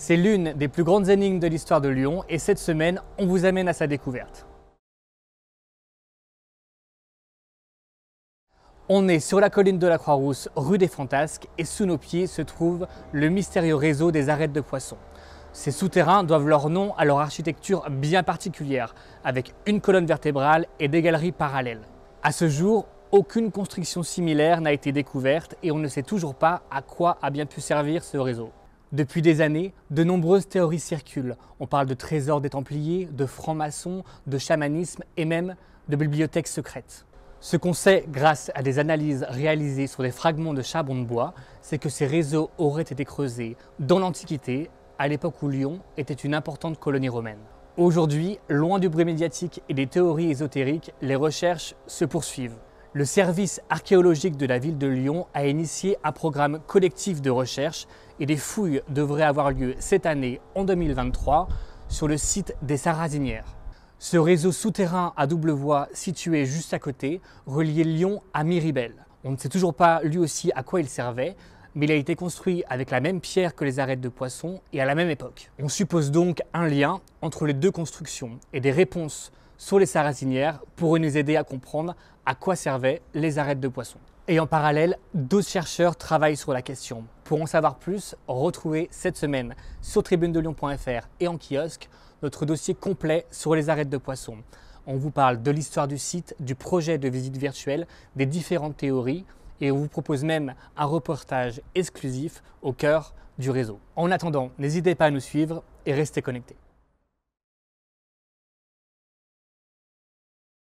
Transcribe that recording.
C'est l'une des plus grandes énigmes de l'histoire de Lyon et cette semaine, on vous amène à sa découverte. On est sur la colline de la Croix-Rousse, rue des Fantasques, et sous nos pieds se trouve le mystérieux réseau des arêtes de poissons. Ces souterrains doivent leur nom à leur architecture bien particulière, avec une colonne vertébrale et des galeries parallèles. À ce jour, aucune construction similaire n'a été découverte et on ne sait toujours pas à quoi a bien pu servir ce réseau. Depuis des années, de nombreuses théories circulent. On parle de trésors des Templiers, de francs-maçons, de chamanisme et même de bibliothèques secrètes. Ce qu'on sait grâce à des analyses réalisées sur des fragments de charbon de bois, c'est que ces réseaux auraient été creusés dans l'Antiquité, à l'époque où Lyon était une importante colonie romaine. Aujourd'hui, loin du bruit médiatique et des théories ésotériques, les recherches se poursuivent. Le service archéologique de la ville de Lyon a initié un programme collectif de recherche et des fouilles devraient avoir lieu cette année en 2023 sur le site des Sarrasinières. Ce réseau souterrain à double voie situé juste à côté reliait Lyon à Miribel. On ne sait toujours pas lui aussi à quoi il servait, mais il a été construit avec la même pierre que les arêtes de poisson et à la même époque. On suppose donc un lien entre les deux constructions et des réponses sur les sarrasinières pourraient nous aider à comprendre à quoi servaient les arêtes de poisson. Et en parallèle, d'autres chercheurs travaillent sur la question. Pour en savoir plus, retrouvez cette semaine sur tribunedelion.fr et en kiosque notre dossier complet sur les arêtes de poissons. On vous parle de l'histoire du site, du projet de visite virtuelle, des différentes théories et on vous propose même un reportage exclusif au cœur du réseau. En attendant, n'hésitez pas à nous suivre et restez connectés.